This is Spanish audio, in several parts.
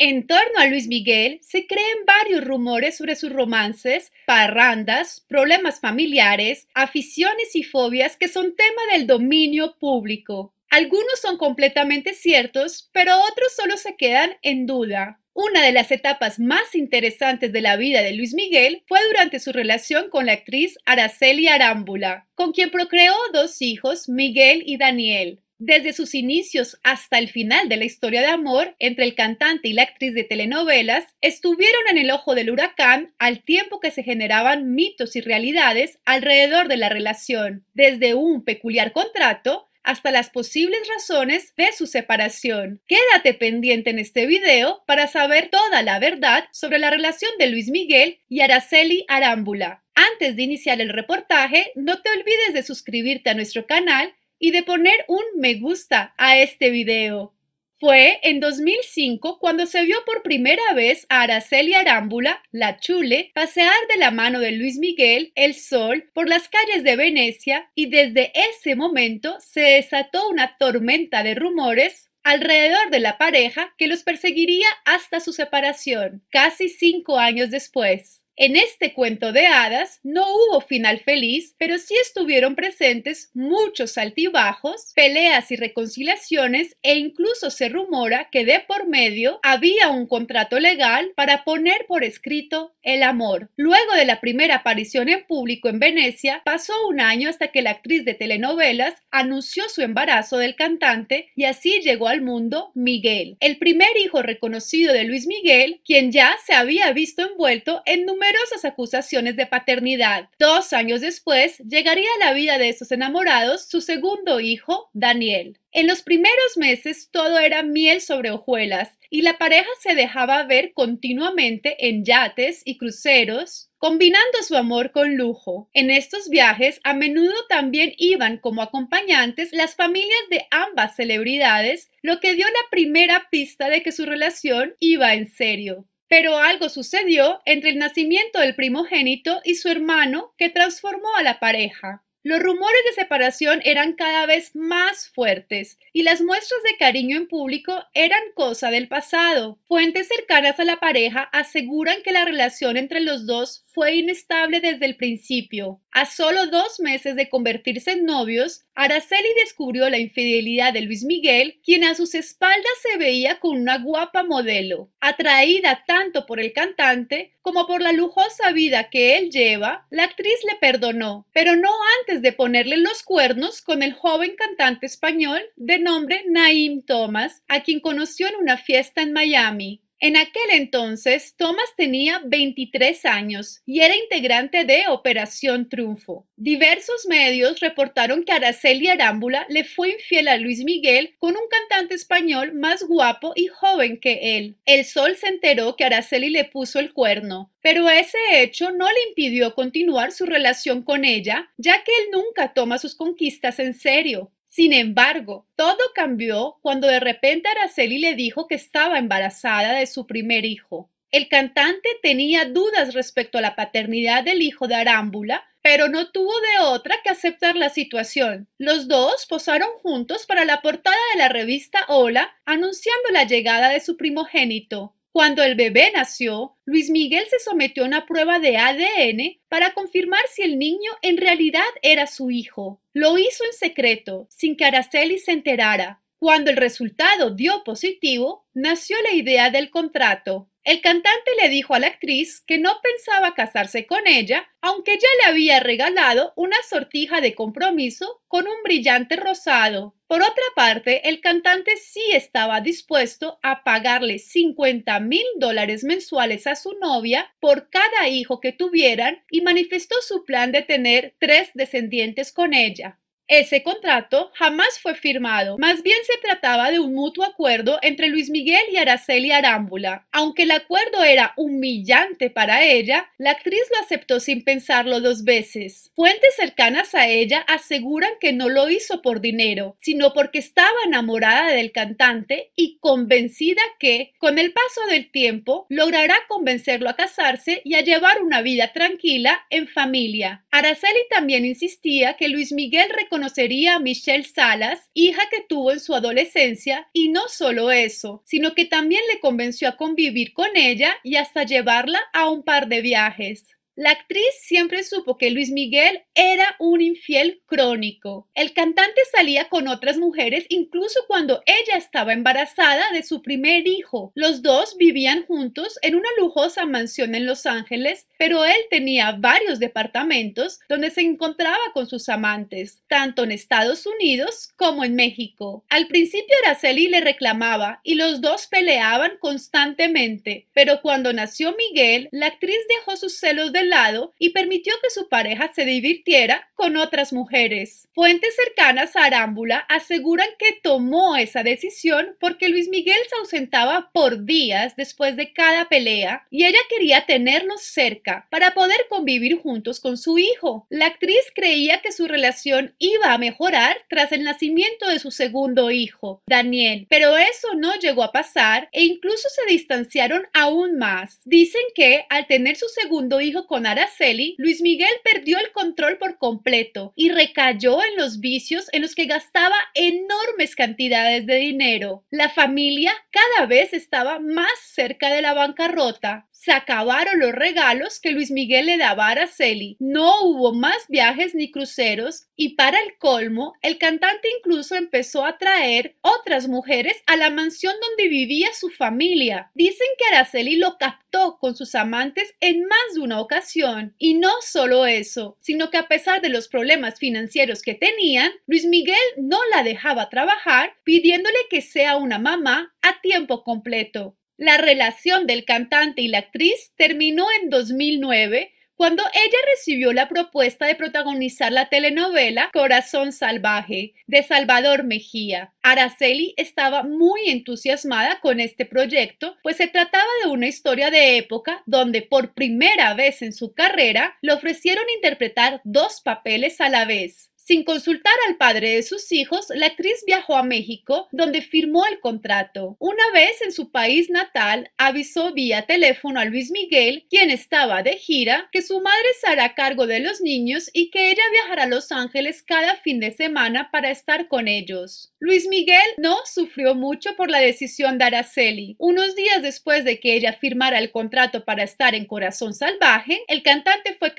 En torno a Luis Miguel se creen varios rumores sobre sus romances, parrandas, problemas familiares, aficiones y fobias que son tema del dominio público. Algunos son completamente ciertos, pero otros solo se quedan en duda. Una de las etapas más interesantes de la vida de Luis Miguel fue durante su relación con la actriz Araceli Arámbula, con quien procreó dos hijos, Miguel y Daniel desde sus inicios hasta el final de la historia de amor entre el cantante y la actriz de telenovelas, estuvieron en el ojo del huracán al tiempo que se generaban mitos y realidades alrededor de la relación, desde un peculiar contrato hasta las posibles razones de su separación. Quédate pendiente en este video para saber toda la verdad sobre la relación de Luis Miguel y Araceli Arámbula. Antes de iniciar el reportaje, no te olvides de suscribirte a nuestro canal y de poner un me gusta a este video. Fue en 2005 cuando se vio por primera vez a Araceli Arámbula, la Chule, pasear de la mano de Luis Miguel, el Sol, por las calles de Venecia y desde ese momento se desató una tormenta de rumores alrededor de la pareja que los perseguiría hasta su separación, casi cinco años después. En este cuento de hadas no hubo final feliz, pero sí estuvieron presentes muchos altibajos, peleas y reconciliaciones e incluso se rumora que de por medio había un contrato legal para poner por escrito el amor. Luego de la primera aparición en público en Venecia, pasó un año hasta que la actriz de telenovelas anunció su embarazo del cantante y así llegó al mundo Miguel, el primer hijo reconocido de Luis Miguel, quien ya se había visto envuelto en numerosos acusaciones de paternidad. Dos años después, llegaría a la vida de estos enamorados su segundo hijo, Daniel. En los primeros meses todo era miel sobre hojuelas y la pareja se dejaba ver continuamente en yates y cruceros, combinando su amor con lujo. En estos viajes a menudo también iban como acompañantes las familias de ambas celebridades, lo que dio la primera pista de que su relación iba en serio. Pero algo sucedió entre el nacimiento del primogénito y su hermano que transformó a la pareja. Los rumores de separación eran cada vez más fuertes y las muestras de cariño en público eran cosa del pasado. Fuentes cercanas a la pareja aseguran que la relación entre los dos fue inestable desde el principio. A solo dos meses de convertirse en novios, Araceli descubrió la infidelidad de Luis Miguel, quien a sus espaldas se veía con una guapa modelo. Atraída tanto por el cantante, como por la lujosa vida que él lleva, la actriz le perdonó, pero no antes de ponerle los cuernos con el joven cantante español de nombre Naim Thomas, a quien conoció en una fiesta en Miami. En aquel entonces, Thomas tenía 23 años y era integrante de Operación Triunfo. Diversos medios reportaron que Araceli Arámbula le fue infiel a Luis Miguel con un cantante español más guapo y joven que él. El Sol se enteró que Araceli le puso el cuerno, pero ese hecho no le impidió continuar su relación con ella, ya que él nunca toma sus conquistas en serio. Sin embargo, todo cambió cuando de repente Araceli le dijo que estaba embarazada de su primer hijo. El cantante tenía dudas respecto a la paternidad del hijo de Arámbula, pero no tuvo de otra que aceptar la situación. Los dos posaron juntos para la portada de la revista Hola, anunciando la llegada de su primogénito. Cuando el bebé nació, Luis Miguel se sometió a una prueba de ADN para confirmar si el niño en realidad era su hijo. Lo hizo en secreto, sin que Araceli se enterara. Cuando el resultado dio positivo, nació la idea del contrato. El cantante le dijo a la actriz que no pensaba casarse con ella, aunque ya le había regalado una sortija de compromiso con un brillante rosado. Por otra parte, el cantante sí estaba dispuesto a pagarle 50 mil dólares mensuales a su novia por cada hijo que tuvieran y manifestó su plan de tener tres descendientes con ella. Ese contrato jamás fue firmado, más bien se trataba de un mutuo acuerdo entre Luis Miguel y Araceli Arámbula. Aunque el acuerdo era humillante para ella, la actriz lo aceptó sin pensarlo dos veces. Fuentes cercanas a ella aseguran que no lo hizo por dinero, sino porque estaba enamorada del cantante y convencida que, con el paso del tiempo, logrará convencerlo a casarse y a llevar una vida tranquila en familia. Araceli también insistía que Luis Miguel conocería a Michelle Salas, hija que tuvo en su adolescencia, y no solo eso, sino que también le convenció a convivir con ella y hasta llevarla a un par de viajes. La actriz siempre supo que Luis Miguel era un infiel crónico. El cantante salía con otras mujeres incluso cuando ella estaba embarazada de su primer hijo. Los dos vivían juntos en una lujosa mansión en Los Ángeles, pero él tenía varios departamentos donde se encontraba con sus amantes, tanto en Estados Unidos como en México. Al principio Araceli le reclamaba y los dos peleaban constantemente, pero cuando nació Miguel, la actriz dejó sus celos de lado y permitió que su pareja se divirtiera con otras mujeres. Fuentes cercanas a Arámbula aseguran que tomó esa decisión porque Luis Miguel se ausentaba por días después de cada pelea y ella quería tenernos cerca para poder convivir juntos con su hijo. La actriz creía que su relación iba a mejorar tras el nacimiento de su segundo hijo, Daniel, pero eso no llegó a pasar e incluso se distanciaron aún más. Dicen que al tener su segundo hijo con Araceli, Luis Miguel perdió el control por completo y recayó en los vicios en los que gastaba enormes cantidades de dinero. La familia cada vez estaba más cerca de la bancarrota. Se acabaron los regalos que Luis Miguel le daba a Araceli. No hubo más viajes ni cruceros y para el colmo, el cantante incluso empezó a traer otras mujeres a la mansión donde vivía su familia. Dicen que Araceli lo captó con sus amantes en más de una ocasión. Y no solo eso, sino que a pesar de los problemas financieros que tenían, Luis Miguel no la dejaba trabajar pidiéndole que sea una mamá a tiempo completo. La relación del cantante y la actriz terminó en 2009 cuando ella recibió la propuesta de protagonizar la telenovela Corazón Salvaje de Salvador Mejía. Araceli estaba muy entusiasmada con este proyecto, pues se trataba de una historia de época donde por primera vez en su carrera le ofrecieron interpretar dos papeles a la vez. Sin consultar al padre de sus hijos, la actriz viajó a México, donde firmó el contrato. Una vez en su país natal, avisó vía teléfono a Luis Miguel, quien estaba de gira, que su madre se hará cargo de los niños y que ella viajará a Los Ángeles cada fin de semana para estar con ellos. Luis Miguel no sufrió mucho por la decisión de Araceli. Unos días después de que ella firmara el contrato para estar en Corazón Salvaje, el cantante fue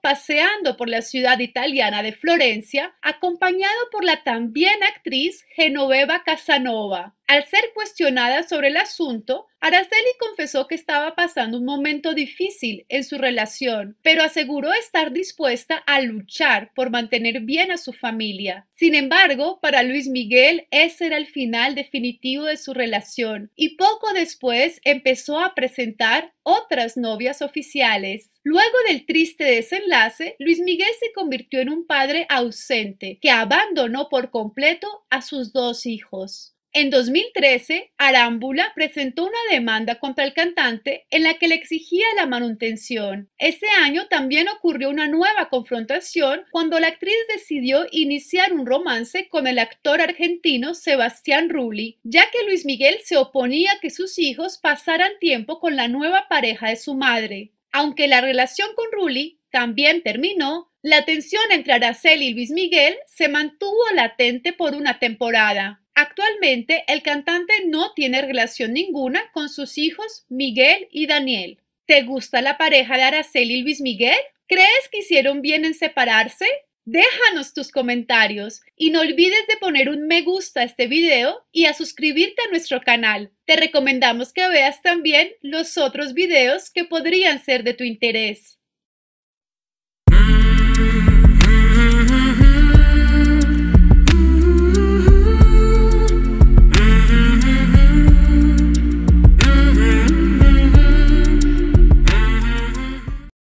paseando por la ciudad italiana de Florencia, acompañado por la también actriz Genoveva Casanova. Al ser cuestionada sobre el asunto, Araceli confesó que estaba pasando un momento difícil en su relación, pero aseguró estar dispuesta a luchar por mantener bien a su familia. Sin embargo, para Luis Miguel ese era el final definitivo de su relación y poco después empezó a presentar otras novias oficiales. Luego del triste desenlace, Luis Miguel se convirtió en un padre ausente que abandonó por completo a sus dos hijos. En 2013, Arámbula presentó una demanda contra el cantante en la que le exigía la manutención. Ese año también ocurrió una nueva confrontación cuando la actriz decidió iniciar un romance con el actor argentino Sebastián Rulli, ya que Luis Miguel se oponía a que sus hijos pasaran tiempo con la nueva pareja de su madre. Aunque la relación con Rulli también terminó, la tensión entre Araceli y Luis Miguel se mantuvo latente por una temporada. Actualmente el cantante no tiene relación ninguna con sus hijos Miguel y Daniel. ¿Te gusta la pareja de Araceli y Luis Miguel? ¿Crees que hicieron bien en separarse? Déjanos tus comentarios y no olvides de poner un me gusta a este video y a suscribirte a nuestro canal. Te recomendamos que veas también los otros videos que podrían ser de tu interés.